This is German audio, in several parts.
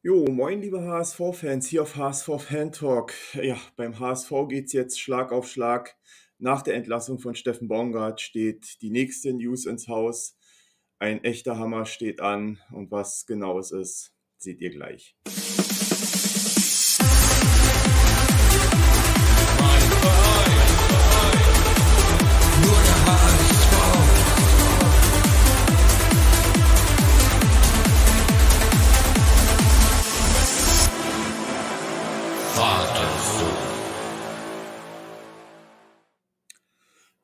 Jo, moin liebe HSV-Fans, hier auf HSV Fan Talk. Ja, beim HSV geht es jetzt Schlag auf Schlag. Nach der Entlassung von Steffen Baumgart steht die nächste News ins Haus. Ein echter Hammer steht an und was genau es ist, seht ihr gleich.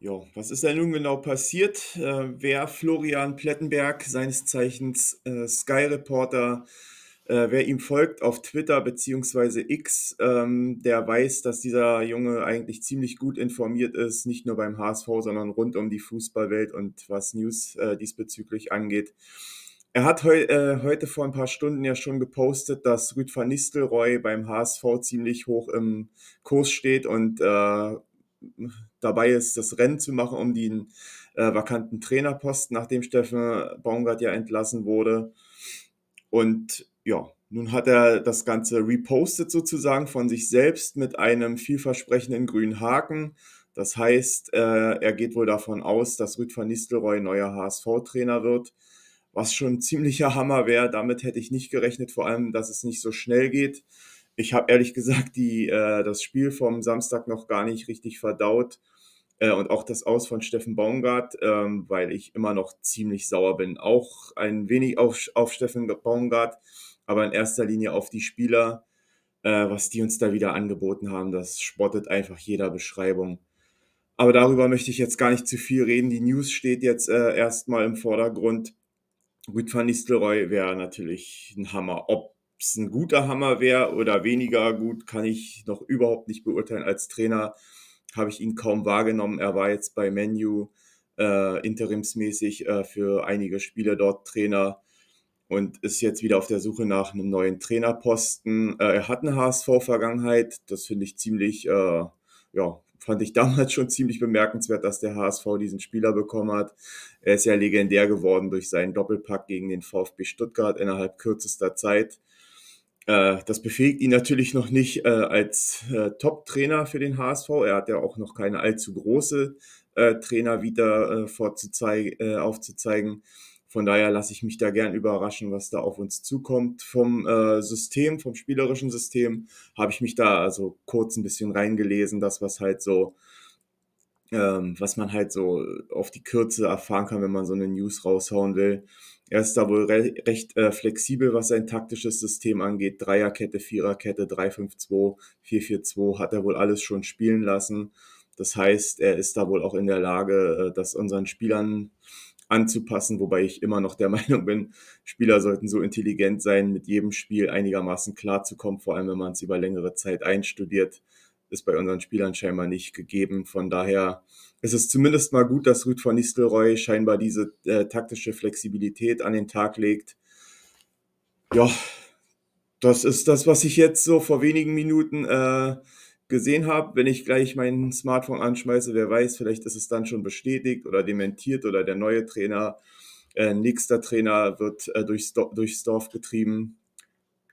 Jo, was ist denn nun genau passiert? Äh, wer Florian Plettenberg, seines Zeichens äh, Sky Reporter, äh, wer ihm folgt auf Twitter bzw. X, ähm, der weiß, dass dieser Junge eigentlich ziemlich gut informiert ist, nicht nur beim HSV, sondern rund um die Fußballwelt und was News äh, diesbezüglich angeht. Er hat heu äh, heute vor ein paar Stunden ja schon gepostet, dass Rüd van Nistelrooy beim HSV ziemlich hoch im Kurs steht und äh, dabei ist, das Rennen zu machen um den äh, vakanten Trainerposten, nachdem Steffen Baumgart ja entlassen wurde. Und ja, nun hat er das Ganze repostet sozusagen von sich selbst mit einem vielversprechenden grünen Haken. Das heißt, äh, er geht wohl davon aus, dass Rüd van Nistelrooy neuer HSV-Trainer wird, was schon ein ziemlicher Hammer wäre. Damit hätte ich nicht gerechnet, vor allem, dass es nicht so schnell geht ich habe ehrlich gesagt die, äh, das Spiel vom Samstag noch gar nicht richtig verdaut äh, und auch das Aus von Steffen Baumgart, ähm, weil ich immer noch ziemlich sauer bin. Auch ein wenig auf, auf Steffen Baumgart, aber in erster Linie auf die Spieler, äh, was die uns da wieder angeboten haben. Das spottet einfach jeder Beschreibung. Aber darüber möchte ich jetzt gar nicht zu viel reden. Die News steht jetzt äh, erstmal im Vordergrund. Gut, van Nistelrooy wäre natürlich ein Hammer. Ob ob es ein guter Hammer wäre oder weniger gut, kann ich noch überhaupt nicht beurteilen. Als Trainer habe ich ihn kaum wahrgenommen. Er war jetzt bei Menu äh, interimsmäßig äh, für einige Spiele dort Trainer und ist jetzt wieder auf der Suche nach einem neuen Trainerposten. Äh, er hat eine HSV-Vergangenheit. Das finde ich ziemlich, äh, ja, fand ich damals schon ziemlich bemerkenswert, dass der HSV diesen Spieler bekommen hat. Er ist ja legendär geworden durch seinen Doppelpack gegen den VfB Stuttgart innerhalb kürzester Zeit. Äh, das befähigt ihn natürlich noch nicht äh, als äh, Top-Trainer für den HSV. Er hat ja auch noch keine allzu große äh, Trainer wieder äh, äh, aufzuzeigen. Von daher lasse ich mich da gern überraschen, was da auf uns zukommt. Vom äh, System, vom spielerischen System habe ich mich da also kurz ein bisschen reingelesen, das was halt so, ähm, was man halt so auf die Kürze erfahren kann, wenn man so eine News raushauen will er ist da wohl re recht äh, flexibel, was sein taktisches System angeht. Dreierkette, Viererkette, 3-5-2, 4-4-2 hat er wohl alles schon spielen lassen. Das heißt, er ist da wohl auch in der Lage, äh, das unseren Spielern anzupassen, wobei ich immer noch der Meinung bin, Spieler sollten so intelligent sein, mit jedem Spiel einigermaßen klarzukommen, vor allem wenn man es über längere Zeit einstudiert ist bei unseren Spielern scheinbar nicht gegeben. Von daher ist es zumindest mal gut, dass Ruth von Nistelrooy scheinbar diese äh, taktische Flexibilität an den Tag legt. Ja, das ist das, was ich jetzt so vor wenigen Minuten äh, gesehen habe. Wenn ich gleich mein Smartphone anschmeiße, wer weiß, vielleicht ist es dann schon bestätigt oder dementiert oder der neue Trainer, äh, nächster Trainer wird äh, durchs, durchs Dorf getrieben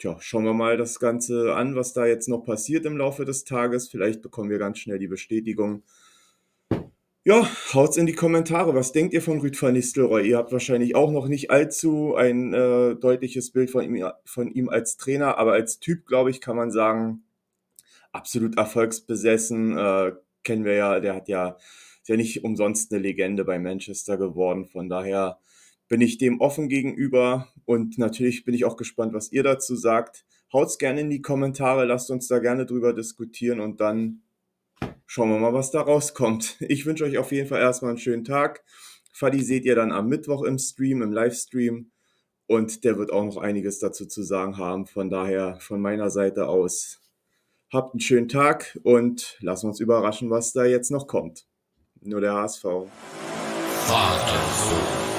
tja, schauen wir mal das Ganze an, was da jetzt noch passiert im Laufe des Tages. Vielleicht bekommen wir ganz schnell die Bestätigung. Ja, haut's in die Kommentare. Was denkt ihr von Rüd van Nistelrooy? Ihr habt wahrscheinlich auch noch nicht allzu ein äh, deutliches Bild von ihm, von ihm als Trainer, aber als Typ, glaube ich, kann man sagen, absolut erfolgsbesessen. Äh, kennen wir ja, der hat ja, ist ja nicht umsonst eine Legende bei Manchester geworden. Von daher bin ich dem offen gegenüber und natürlich bin ich auch gespannt, was ihr dazu sagt. Haut's gerne in die Kommentare, lasst uns da gerne drüber diskutieren und dann schauen wir mal, was da rauskommt. Ich wünsche euch auf jeden Fall erstmal einen schönen Tag. Fadi seht ihr dann am Mittwoch im Stream, im Livestream. Und der wird auch noch einiges dazu zu sagen haben. Von daher, von meiner Seite aus, habt einen schönen Tag und lasst uns überraschen, was da jetzt noch kommt. Nur der HSV. Vater,